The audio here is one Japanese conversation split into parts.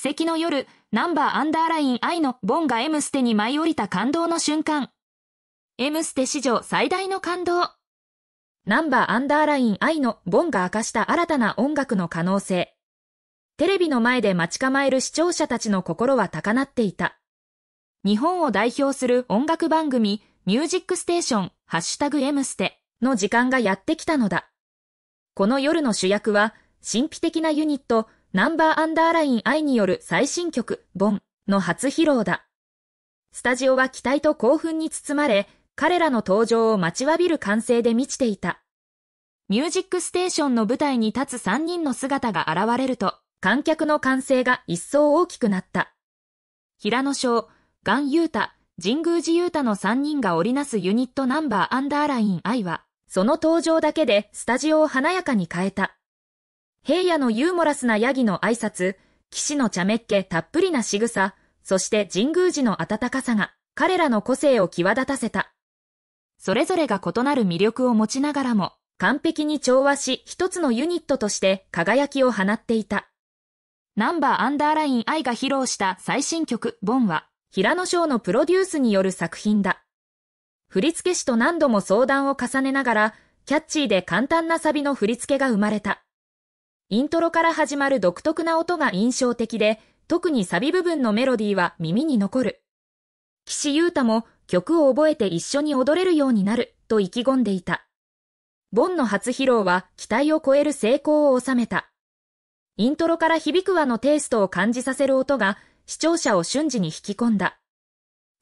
奇跡の夜、ナンバーアンダーライン I のボンが M ステに舞い降りた感動の瞬間。エムステ史上最大の感動。ナンバーアンダーライン I のボンが明かした新たな音楽の可能性。テレビの前で待ち構える視聴者たちの心は高鳴っていた。日本を代表する音楽番組、ミュージックステーション、ハッシュタグエムステの時間がやってきたのだ。この夜の主役は、神秘的なユニット、ナンバーアンダーラインイによる最新曲、ボンの初披露だ。スタジオは期待と興奮に包まれ、彼らの登場を待ちわびる歓声で満ちていた。ミュージックステーションの舞台に立つ3人の姿が現れると、観客の歓声が一層大きくなった。平野翔、ガン・ユータ、神宮寺ユータの3人が織りなすユニットナンバーアンダーラインイは、その登場だけでスタジオを華やかに変えた。平野のユーモラスなヤギの挨拶、騎士の茶目っ気たっぷりな仕草、そして神宮寺の温かさが、彼らの個性を際立たせた。それぞれが異なる魅力を持ちながらも、完璧に調和し、一つのユニットとして輝きを放っていた。ナンバーアンダーライン愛が披露した最新曲、ボンは、平野翔のプロデュースによる作品だ。振付師と何度も相談を重ねながら、キャッチーで簡単なサビの振り付けが生まれた。イントロから始まる独特な音が印象的で、特にサビ部分のメロディーは耳に残る。岸優太も曲を覚えて一緒に踊れるようになると意気込んでいた。ボンの初披露は期待を超える成功を収めた。イントロから響く和のテイストを感じさせる音が視聴者を瞬時に引き込んだ。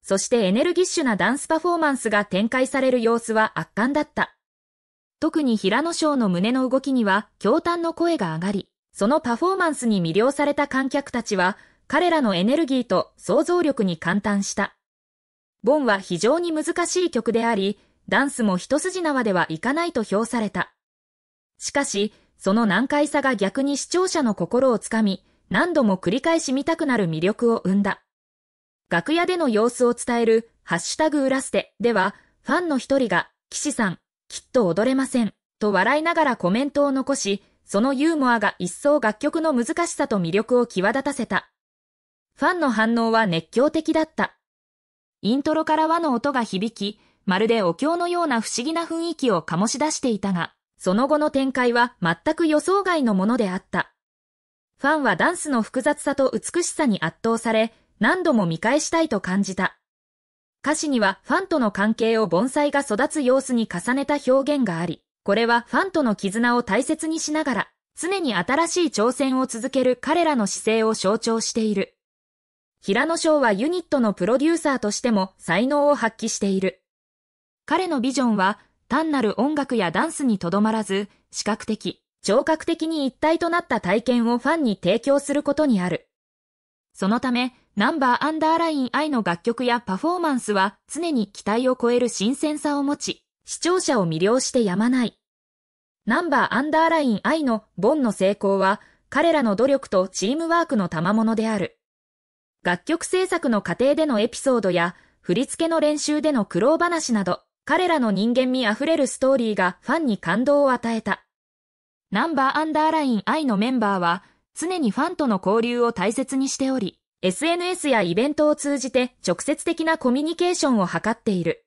そしてエネルギッシュなダンスパフォーマンスが展開される様子は圧巻だった。特に平野翔の胸の動きには驚嘆の声が上がり、そのパフォーマンスに魅了された観客たちは、彼らのエネルギーと想像力に感嘆した。ボンは非常に難しい曲であり、ダンスも一筋縄ではいかないと評された。しかし、その難解さが逆に視聴者の心をつかみ、何度も繰り返し見たくなる魅力を生んだ。楽屋での様子を伝える、ハッシュタグ裏捨てでは、ファンの一人が、岸さん、きっと踊れません、と笑いながらコメントを残し、そのユーモアが一層楽曲の難しさと魅力を際立たせた。ファンの反応は熱狂的だった。イントロから和の音が響き、まるでお経のような不思議な雰囲気を醸し出していたが、その後の展開は全く予想外のものであった。ファンはダンスの複雑さと美しさに圧倒され、何度も見返したいと感じた。歌詞にはファンとの関係を盆栽が育つ様子に重ねた表現があり、これはファンとの絆を大切にしながら、常に新しい挑戦を続ける彼らの姿勢を象徴している。平野翔はユニットのプロデューサーとしても才能を発揮している。彼のビジョンは単なる音楽やダンスにとどまらず、視覚的、聴覚的に一体となった体験をファンに提供することにある。そのため、ナンバーアンダーライン I の楽曲やパフォーマンスは常に期待を超える新鮮さを持ち、視聴者を魅了してやまない。ナンバーアンダーライン I のボンの成功は彼らの努力とチームワークの賜物である。楽曲制作の過程でのエピソードや振り付けの練習での苦労話など、彼らの人間味あふれるストーリーがファンに感動を与えた。ナンバーアンダーライン I のメンバーは常にファンとの交流を大切にしており、SNS やイベントを通じて直接的なコミュニケーションを図っている。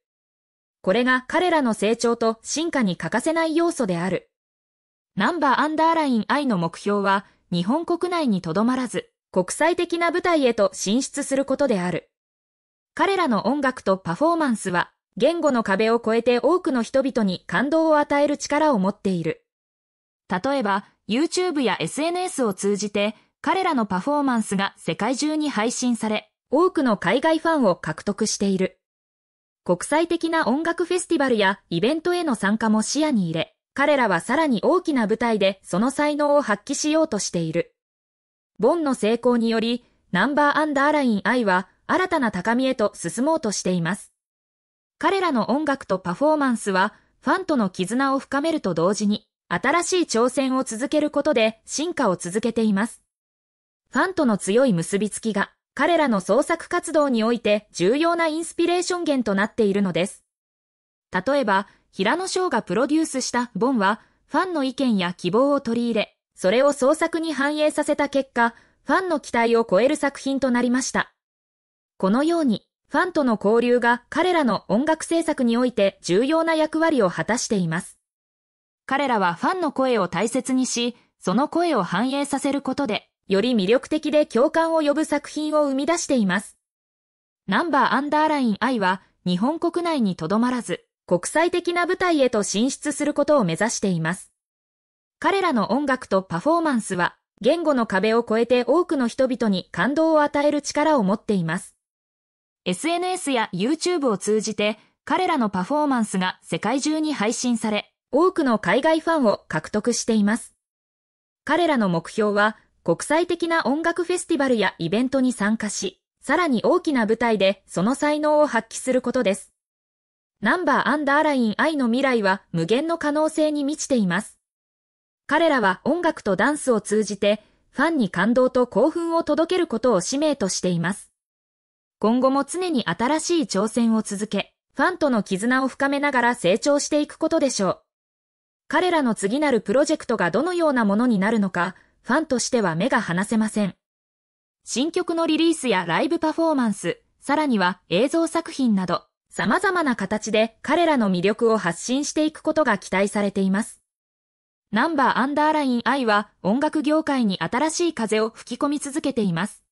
これが彼らの成長と進化に欠かせない要素である。ナンバーアンダーライン I の目標は、日本国内にとどまらず、国際的な舞台へと進出することである。彼らの音楽とパフォーマンスは、言語の壁を越えて多くの人々に感動を与える力を持っている。例えば、YouTube や SNS を通じて、彼らのパフォーマンスが世界中に配信され、多くの海外ファンを獲得している。国際的な音楽フェスティバルやイベントへの参加も視野に入れ、彼らはさらに大きな舞台でその才能を発揮しようとしている。ボンの成功により、ナンバーアンダーライン I は新たな高みへと進もうとしています。彼らの音楽とパフォーマンスは、ファンとの絆を深めると同時に、新しい挑戦を続けることで進化を続けています。ファンとの強い結びつきが、彼らの創作活動において重要なインスピレーション源となっているのです。例えば、平野翔がプロデュースしたボンは、ファンの意見や希望を取り入れ、それを創作に反映させた結果、ファンの期待を超える作品となりました。このように、ファンとの交流が彼らの音楽制作において重要な役割を果たしています。彼らはファンの声を大切にし、その声を反映させることで、より魅力的で共感を呼ぶ作品を生み出しています。ナンバーアンダーライン I は日本国内にとどまらず、国際的な舞台へと進出することを目指しています。彼らの音楽とパフォーマンスは、言語の壁を越えて多くの人々に感動を与える力を持っています。SNS や YouTube を通じて、彼らのパフォーマンスが世界中に配信され、多くの海外ファンを獲得しています。彼らの目標は、国際的な音楽フェスティバルやイベントに参加し、さらに大きな舞台でその才能を発揮することです。ナンバーアンダーライン愛の未来は無限の可能性に満ちています。彼らは音楽とダンスを通じて、ファンに感動と興奮を届けることを使命としています。今後も常に新しい挑戦を続け、ファンとの絆を深めながら成長していくことでしょう。彼らの次なるプロジェクトがどのようなものになるのか、ファンとしては目が離せません。新曲のリリースやライブパフォーマンス、さらには映像作品など、様々な形で彼らの魅力を発信していくことが期待されています。ナンバーアンダーライン I は音楽業界に新しい風を吹き込み続けています。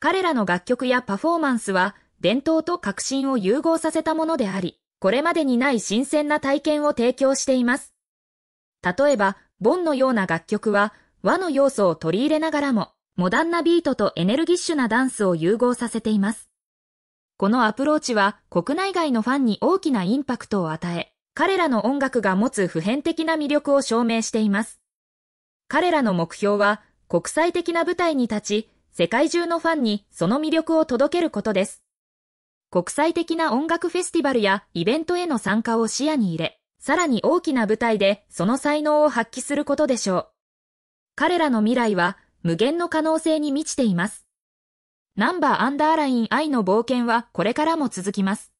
彼らの楽曲やパフォーマンスは伝統と革新を融合させたものであり、これまでにない新鮮な体験を提供しています。例えば、ボンのような楽曲は和の要素を取り入れながらも、モダンなビートとエネルギッシュなダンスを融合させています。このアプローチは国内外のファンに大きなインパクトを与え、彼らの音楽が持つ普遍的な魅力を証明しています。彼らの目標は国際的な舞台に立ち、世界中のファンにその魅力を届けることです。国際的な音楽フェスティバルやイベントへの参加を視野に入れ、さらに大きな舞台でその才能を発揮することでしょう。彼らの未来は無限の可能性に満ちています。ナンバーアンダーライン愛の冒険はこれからも続きます。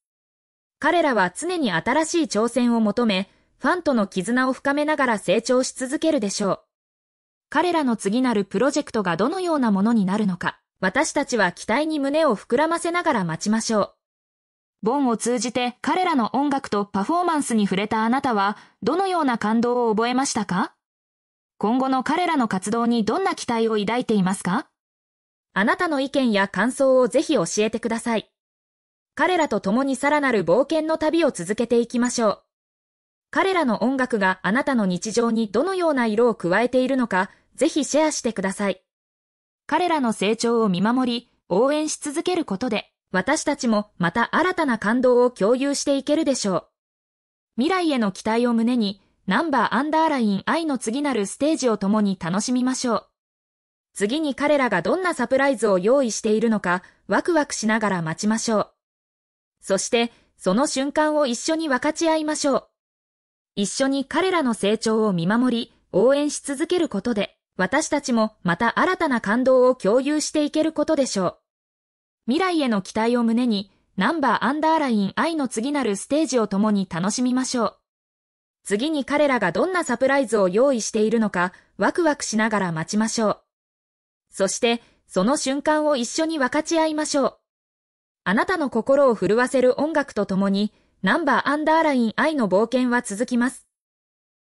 彼らは常に新しい挑戦を求め、ファンとの絆を深めながら成長し続けるでしょう。彼らの次なるプロジェクトがどのようなものになるのか、私たちは期待に胸を膨らませながら待ちましょう。ボンを通じて彼らの音楽とパフォーマンスに触れたあなたは、どのような感動を覚えましたか今後の彼らの活動にどんな期待を抱いていますかあなたの意見や感想をぜひ教えてください。彼らと共にさらなる冒険の旅を続けていきましょう。彼らの音楽があなたの日常にどのような色を加えているのか、ぜひシェアしてください。彼らの成長を見守り、応援し続けることで、私たちもまた新たな感動を共有していけるでしょう。未来への期待を胸に、ナンバーアンダーライン愛の次なるステージを共に楽しみましょう。次に彼らがどんなサプライズを用意しているのか、ワクワクしながら待ちましょう。そして、その瞬間を一緒に分かち合いましょう。一緒に彼らの成長を見守り、応援し続けることで、私たちもまた新たな感動を共有していけることでしょう。未来への期待を胸に、ナンバーアンダーライン愛の次なるステージを共に楽しみましょう。次に彼らがどんなサプライズを用意しているのか、ワクワクしながら待ちましょう。そして、その瞬間を一緒に分かち合いましょう。あなたの心を震わせる音楽とともに、ナンバーアンダーライン愛の冒険は続きます。